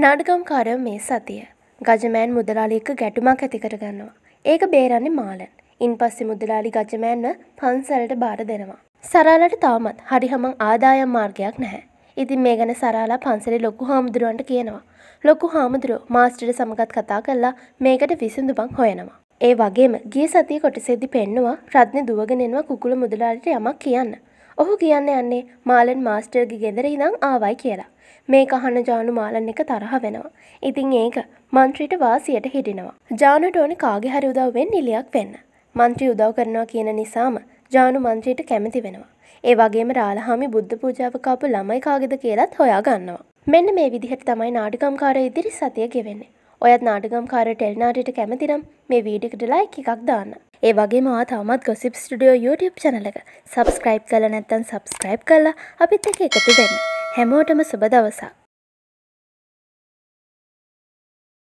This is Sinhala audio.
නාඩගම්කාරයෝ මේ සතිය. ගජමෑන් මුදලාලික ගැටුමක් ඇතිකර ගන්නවා. ඒක බේරන්නේ මාලන්. ඉන් පස්සේ මුදලාලි ගජමෑන්ව පන්සලට බාර දෙනවා. සරාලට තාමත් හරිහමං ආදායම් මාර්ගයක් නැහැ. ඉතින් මේ ගැන සරාලා පන්සලේ ලොකු හාමුදුරුවන්ට කියනවා. ලොකු හාමුදුරුවෝ මාස්ටර්ට සමගත් කතා කරලා මේකට විසඳුමක් හොයනවා. ඒ වගේම ගිය සතිය කොටසෙදි පෙන්නවා රත්නේ දුවගෙන එනවා කුකුළු මුදලාලිට යමක් කියන්න. ඔහු කියන්න යන්නේ මාලන් මාස්ටර්ගි ගෙදර ඉඳං ආවයි කියලා. මේ කහන ජානු මාලන් එක තරහ වෙනවා. ඉතිං ඒක මන්ත්‍රීට වාසියට හිටිනවා. ජානට ඕනි කාගෙ හරි උදව්වෙන් නිලියක් වෙන්න. මන්ත්‍රී උදව් කරනවා කියන නිසාම ජානු මන්ත්‍රීට කැමති වෙනවා. ඒ වගේම රාලහාමි බුද්ධ පූජාවකාපු ළමයි කාගෙද කියලත් හොයා ගන්නවා. මෙන්න මේ විදිහට තමයි නාටිකම්කාර ඉදිරි සතිය ගෙවෙන්නේ. ඔයත් නාටගම්කාර ටෙල්නාටට කැමතිනම් මේ වීඩිකට ලයි එකක් දාන්න. ඒ වගේ මවා තවමත් ගොසිප් ස්ටඩියෝ YouTube චනලක සබස්ක්‍රයිබ් කල නැත්තන් සබස්ක්‍රයිබ් කල්ලා අපිත් එක එකතු වෙන්න හැමෝටම සුබ දවසක්